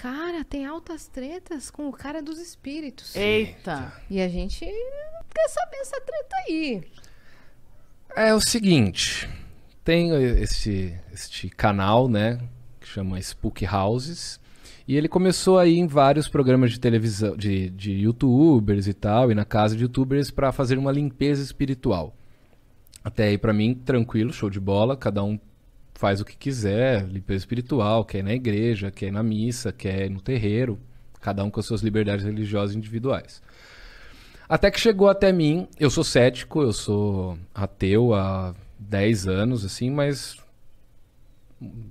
Cara, tem altas tretas com o cara dos espíritos. Eita! E a gente quer saber essa treta aí. É o seguinte, tem este, este canal, né, que chama Spook Houses, e ele começou aí em vários programas de televisão, de, de youtubers e tal, e na casa de youtubers para fazer uma limpeza espiritual. Até aí para mim tranquilo, show de bola, cada um faz o que quiser, limpeza espiritual, quer ir na igreja, quer ir na missa, quer ir no terreiro, cada um com as suas liberdades religiosas individuais. Até que chegou até mim, eu sou cético, eu sou ateu há 10 anos, assim, mas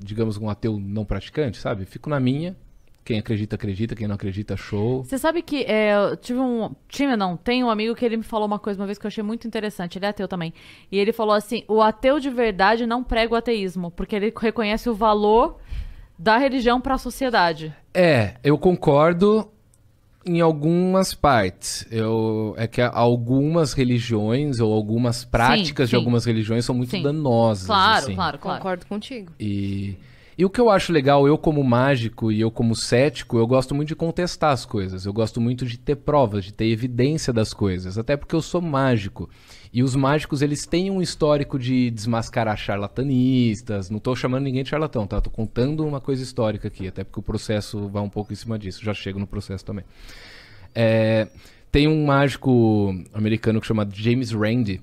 digamos um ateu não praticante, sabe? Fico na minha, quem acredita, acredita. Quem não acredita, show. Você sabe que é, eu tive um. Tinha, não. Tem um amigo que ele me falou uma coisa uma vez que eu achei muito interessante. Ele é ateu também. E ele falou assim: o ateu de verdade não prega o ateísmo, porque ele reconhece o valor da religião para a sociedade. É, eu concordo em algumas partes. Eu, é que algumas religiões ou algumas práticas sim, sim. de algumas religiões são muito sim. danosas. Claro, assim. claro, claro, concordo contigo. E. E o que eu acho legal, eu como mágico e eu como cético, eu gosto muito de contestar as coisas. Eu gosto muito de ter provas, de ter evidência das coisas. Até porque eu sou mágico. E os mágicos, eles têm um histórico de desmascarar charlatanistas. Não estou chamando ninguém de charlatão, tá? Tô contando uma coisa histórica aqui, até porque o processo vai um pouco em cima disso. Já chego no processo também. É, tem um mágico americano que chama James Randi,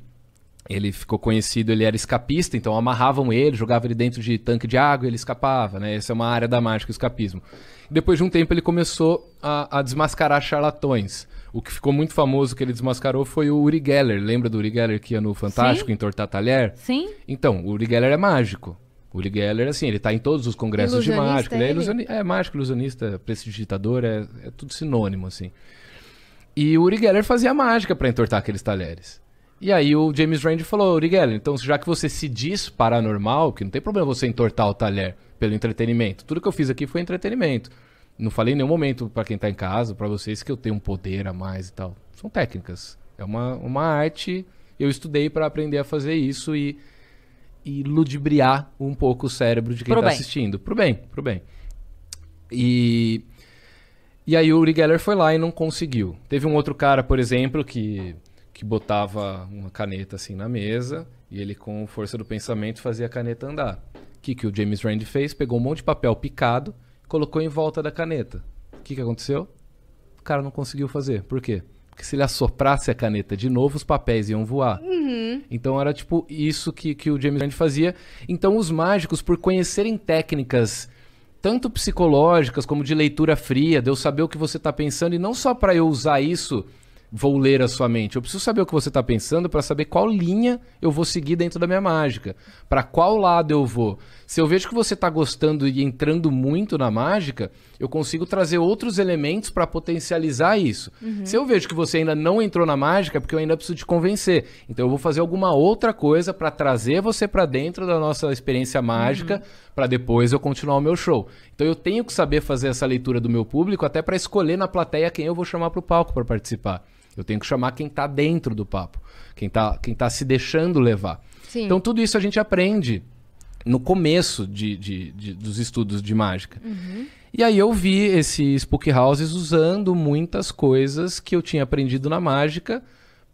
ele ficou conhecido, ele era escapista, então amarravam ele, jogavam ele dentro de tanque de água e ele escapava, né? Essa é uma área da mágica, o escapismo. Depois de um tempo ele começou a, a desmascarar charlatões. O que ficou muito famoso que ele desmascarou foi o Uri Geller. Lembra do Uri Geller que ia no Fantástico Sim. entortar talher? Sim. Então, o Uri Geller é mágico. O Uri Geller, assim, ele tá em todos os congressos de mágico. Ele é, ilusioni... é mágico, ilusionista, prestidigitador, é, é tudo sinônimo, assim. E o Uri Geller fazia mágica para entortar aqueles talheres. E aí o James Randi falou, Rigel, então já que você se diz paranormal, que não tem problema você entortar o talher pelo entretenimento. Tudo que eu fiz aqui foi entretenimento. Não falei em nenhum momento para quem tá em casa, para vocês, que eu tenho um poder a mais e tal. São técnicas. É uma, uma arte. Eu estudei para aprender a fazer isso e, e ludibriar um pouco o cérebro de quem pro tá bem. assistindo. Pro bem, pro bem. E... E aí o Uri Geller foi lá e não conseguiu. Teve um outro cara, por exemplo, que que botava uma caneta assim na mesa e ele com força do pensamento fazia a caneta andar. O que, que o James Randi fez? Pegou um monte de papel picado e colocou em volta da caneta. O que, que aconteceu? O cara não conseguiu fazer. Por quê? Porque se ele assoprasse a caneta de novo, os papéis iam voar. Uhum. Então era tipo isso que, que o James Randi fazia. Então os mágicos, por conhecerem técnicas tanto psicológicas como de leitura fria, de eu saber o que você está pensando, e não só para eu usar isso vou ler a sua mente. Eu preciso saber o que você está pensando para saber qual linha eu vou seguir dentro da minha mágica, para qual lado eu vou. Se eu vejo que você está gostando e entrando muito na mágica, eu consigo trazer outros elementos para potencializar isso. Uhum. Se eu vejo que você ainda não entrou na mágica, é porque eu ainda preciso te convencer. Então eu vou fazer alguma outra coisa para trazer você para dentro da nossa experiência mágica, uhum. para depois eu continuar o meu show. Então eu tenho que saber fazer essa leitura do meu público até para escolher na plateia quem eu vou chamar para o palco para participar. Eu tenho que chamar quem está dentro do papo, quem está quem tá se deixando levar. Sim. Então, tudo isso a gente aprende no começo de, de, de dos estudos de mágica. Uhum. E aí eu vi esses Spook Houses usando muitas coisas que eu tinha aprendido na mágica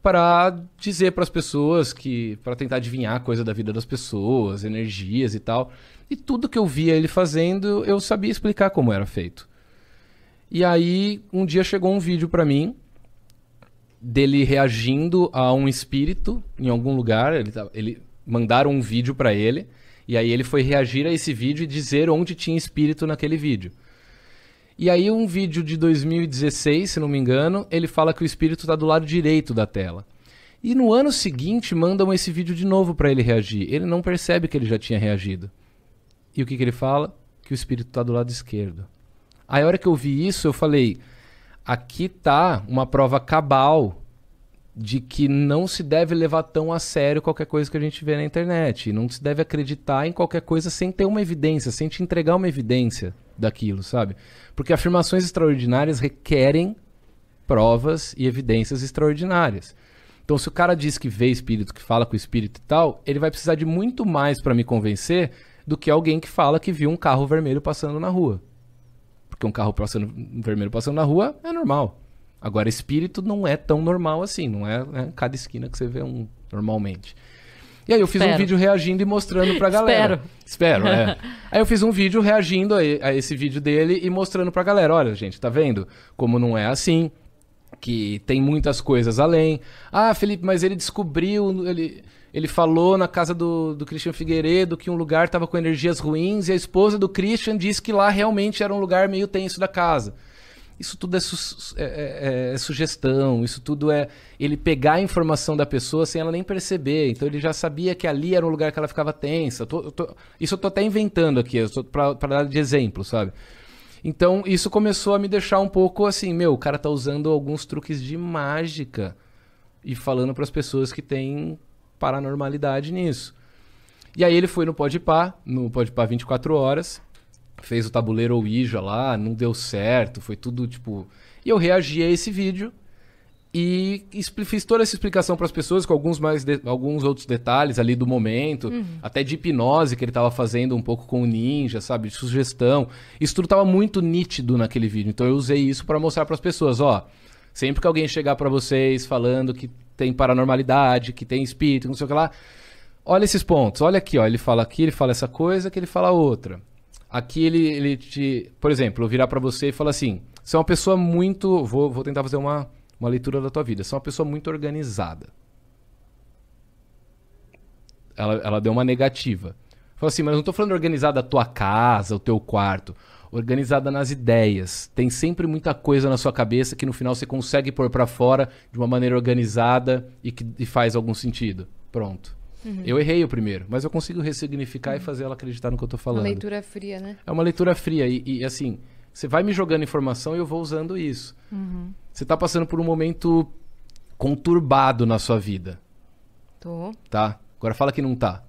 para dizer para as pessoas que para tentar adivinhar coisa da vida das pessoas, energias e tal. E tudo que eu via ele fazendo, eu sabia explicar como era feito. E aí um dia chegou um vídeo para mim dele reagindo a um espírito em algum lugar. Ele, tá, ele mandaram um vídeo para ele e aí ele foi reagir a esse vídeo e dizer onde tinha espírito naquele vídeo. E aí um vídeo de 2016, se não me engano, ele fala que o espírito está do lado direito da tela. E no ano seguinte mandam esse vídeo de novo para ele reagir. Ele não percebe que ele já tinha reagido. E o que, que ele fala? Que o espírito está do lado esquerdo. Aí a hora que eu vi isso, eu falei: Aqui tá uma prova cabal de que não se deve levar tão a sério qualquer coisa que a gente vê na internet. Não se deve acreditar em qualquer coisa sem ter uma evidência, sem te entregar uma evidência daquilo, sabe? Porque afirmações extraordinárias requerem provas e evidências extraordinárias. Então, se o cara diz que vê espírito, que fala com espírito e tal, ele vai precisar de muito mais para me convencer do que alguém que fala que viu um carro vermelho passando na rua porque um carro passando, vermelho passando na rua é normal. Agora, espírito não é tão normal assim, não é né? cada esquina que você vê um normalmente. E aí eu fiz Espero. um vídeo reagindo e mostrando pra galera. Espero. Espero, é. aí eu fiz um vídeo reagindo a, a esse vídeo dele e mostrando pra galera, olha, gente, tá vendo? Como não é assim, que tem muitas coisas além. Ah, Felipe, mas ele descobriu, ele ele falou na casa do, do Christian Figueiredo que um lugar estava com energias ruins e a esposa do Christian disse que lá realmente era um lugar meio tenso da casa. Isso tudo é, su é, é, é, sugestão, isso tudo é ele pegar a informação da pessoa sem ela nem perceber. Então ele já sabia que ali era um lugar que ela ficava tensa. Eu tô, eu tô, isso eu tô até inventando aqui, para dar de exemplo, sabe? Então isso começou a me deixar um pouco assim, meu, o cara tá usando alguns truques de mágica e falando para as pessoas que têm paranormalidade nisso. E aí ele foi no Podpah, no Podpah 24 horas, fez o tabuleiro Ouija lá, não deu certo, foi tudo tipo... E eu reagi a esse vídeo e fiz toda essa explicação para as pessoas com alguns mais de... alguns outros detalhes ali do momento, uhum. até de hipnose que ele estava fazendo um pouco com o ninja, sabe, de sugestão. Isso tudo estava muito nítido naquele vídeo. Então eu usei isso para mostrar para as pessoas, ó, Sempre que alguém chegar para vocês falando que tem paranormalidade, que tem espírito, não sei o que lá, olha esses pontos. Olha aqui, ó, ele fala aqui, ele fala essa coisa, que ele fala outra. Aqui ele, ele te, por exemplo, virar para você e falar assim: "Você é uma pessoa muito, vou, vou tentar fazer uma uma leitura da tua vida. Você é uma pessoa muito organizada." Ela, ela deu uma negativa. Fala assim, mas não estou falando organizada a tua casa, o teu quarto organizada nas ideias. Tem sempre muita coisa na sua cabeça que no final você consegue pôr para fora de uma maneira organizada e que e faz algum sentido. Pronto. Uhum. Eu errei o primeiro, mas eu consigo ressignificar uhum. e fazer ela acreditar no que eu tô falando. Uma leitura fria, né? É uma leitura fria. E, e assim, você vai me jogando informação e eu vou usando isso. Uhum. Você tá passando por um momento conturbado na sua vida. Tô. Tá? Agora fala que não tá.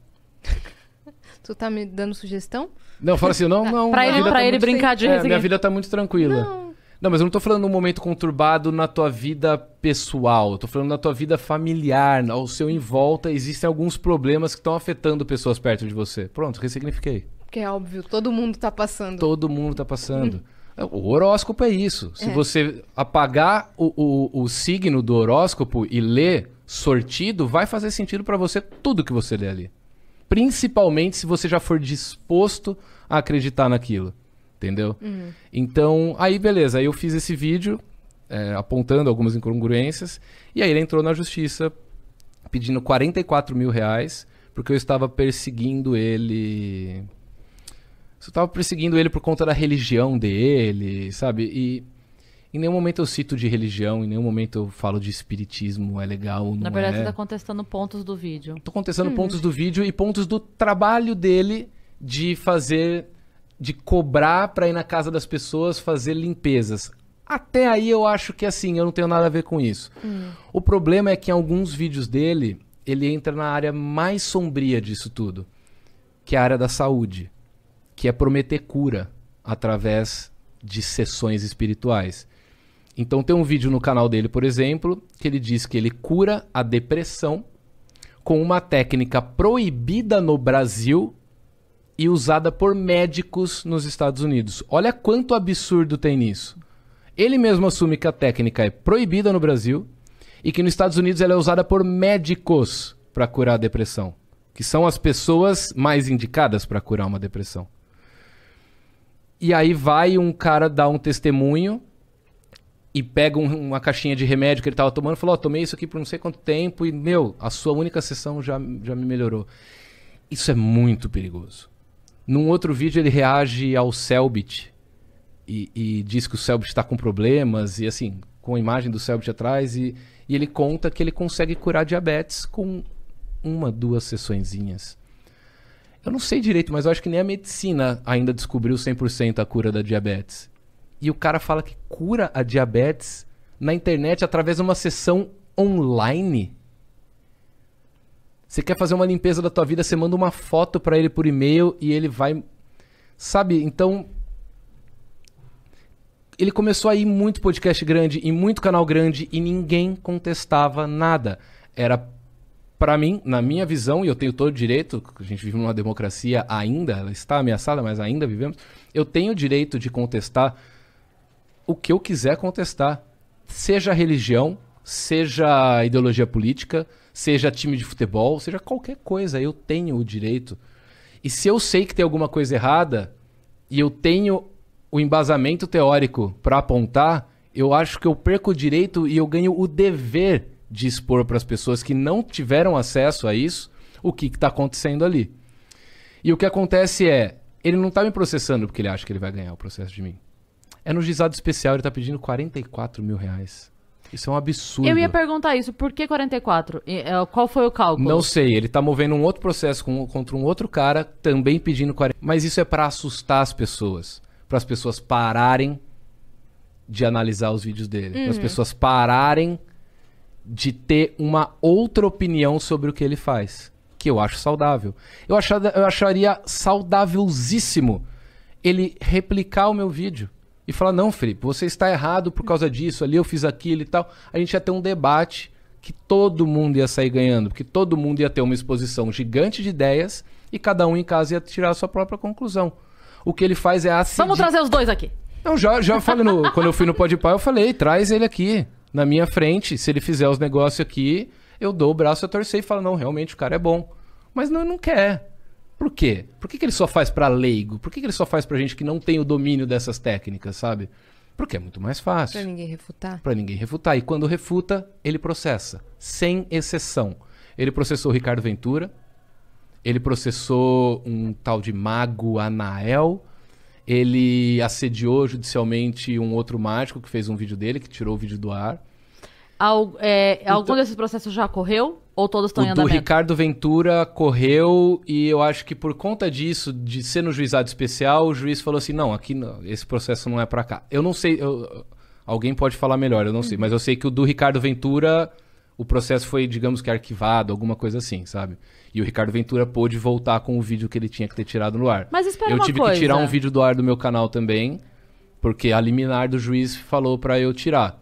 tu tá me dando sugestão? Não, fala assim, não, não. pra ele, pra tá ele brincar de é, Minha vida tá muito tranquila. Não. não. mas eu não tô falando um momento conturbado na tua vida pessoal. Eu tô falando na tua vida familiar, ao seu em volta. Existem alguns problemas que estão afetando pessoas perto de você. Pronto, ressignifiquei. Que é óbvio, todo mundo tá passando. Todo mundo tá passando. Hum. É, o horóscopo é isso. Se é. você apagar o, o, o, signo do horóscopo e ler sortido, vai fazer sentido para você tudo que você lê ali principalmente se você já for disposto a acreditar naquilo. Entendeu? Uhum. Então, aí beleza, aí eu fiz esse vídeo é, apontando algumas incongruências, e aí ele entrou na justiça pedindo 44 mil reais, porque eu estava perseguindo ele. Eu estava perseguindo ele por conta da religião dele, sabe? E em nenhum momento eu cito de religião, em nenhum momento eu falo de espiritismo, é legal ou não Na verdade, é. você está contestando pontos do vídeo. Tô contestando hum. pontos do vídeo e pontos do trabalho dele de fazer, de cobrar para ir na casa das pessoas fazer limpezas. Até aí eu acho que assim, eu não tenho nada a ver com isso. Hum. O problema é que em alguns vídeos dele, ele entra na área mais sombria disso tudo, que é a área da saúde, que é prometer cura através de sessões espirituais. Então tem um vídeo no canal dele, por exemplo, que ele diz que ele cura a depressão com uma técnica proibida no Brasil e usada por médicos nos Estados Unidos. Olha quanto absurdo tem nisso. Ele mesmo assume que a técnica é proibida no Brasil e que nos Estados Unidos ela é usada por médicos para curar a depressão, que são as pessoas mais indicadas para curar uma depressão. E aí vai um cara dar um testemunho e pega um, uma caixinha de remédio que ele estava tomando e falou: Ó, oh, tomei isso aqui por não sei quanto tempo e, meu, a sua única sessão já, já me melhorou. Isso é muito perigoso. Num outro vídeo ele reage ao Selbit e, e diz que o Selbit está com problemas e, assim, com a imagem do Selbit atrás e, e ele conta que ele consegue curar diabetes com uma, duas sessõezinhas. Eu não sei direito, mas eu acho que nem a medicina ainda descobriu 100% a cura da diabetes e o cara fala que cura a diabetes na internet através de uma sessão online. Você quer fazer uma limpeza da tua vida, você manda uma foto para ele por e-mail e ele vai, sabe? Então ele começou a ir muito podcast grande e muito canal grande e ninguém contestava nada. Era para mim, na minha visão, e eu tenho todo o direito, a gente vive numa democracia ainda, ela está ameaçada, mas ainda vivemos, eu tenho o direito de contestar o que eu quiser contestar. Seja religião, seja ideologia política, seja time de futebol, seja qualquer coisa, eu tenho o direito. E se eu sei que tem alguma coisa errada e eu tenho o embasamento teórico para apontar, eu acho que eu perco o direito e eu ganho o dever de expor para as pessoas que não tiveram acesso a isso o que está acontecendo ali. E o que acontece é, ele não está me processando porque ele acha que ele vai ganhar o processo de mim. É no gizado especial, ele tá pedindo 44 mil reais. Isso é um absurdo. Eu ia perguntar isso, por que 44? É, qual foi o cálculo? Não sei, ele tá movendo um outro processo com, contra um outro cara, também pedindo 44. Mas isso é para assustar as pessoas. para as pessoas pararem de analisar os vídeos dele. Uhum. Para as pessoas pararem de ter uma outra opinião sobre o que ele faz. Que eu acho saudável. Eu, achada, eu acharia saudávelzíssimo ele replicar o meu vídeo e falar: não, Felipe, você está errado por causa disso, ali eu fiz aquilo e tal. A gente ia ter um debate que todo mundo ia sair ganhando, porque todo mundo ia ter uma exposição gigante de ideias e cada um em casa ia tirar a sua própria conclusão. O que ele faz é assim. Vamos trazer os dois aqui. Não, já, já falei no, quando eu fui no pai, eu falei, traz ele aqui, na minha frente. Se ele fizer os negócios aqui, eu dou o braço a torcer e falo, não, realmente o cara é bom. Mas não, não quer. Por quê? Por que, que ele só faz para leigo? Por que, que ele só faz para gente que não tem o domínio dessas técnicas, sabe? Porque é muito mais fácil. Para ninguém refutar. Para ninguém refutar. E quando refuta, ele processa, sem exceção. Ele processou Ricardo Ventura, ele processou um tal de Mago Anael, ele assediou judicialmente um outro mágico que fez um vídeo dele, que tirou o vídeo do ar. Al, é, então algum desses processos já correu? Ou todos estão em andamento? O Ricardo Ventura correu e eu acho que por conta disso, de ser no juizado especial, o juiz falou assim, não, aqui não, esse processo não é para cá. Eu não sei, eu, alguém pode falar melhor, eu não sei, mas eu sei que o do Ricardo Ventura, o processo foi, digamos que arquivado, alguma coisa assim, sabe? E o Ricardo Ventura pôde voltar com o vídeo que ele tinha que ter tirado no ar. Mas espera Eu tive coisa. que tirar um vídeo do ar do meu canal também, porque a liminar do juiz falou para eu tirar.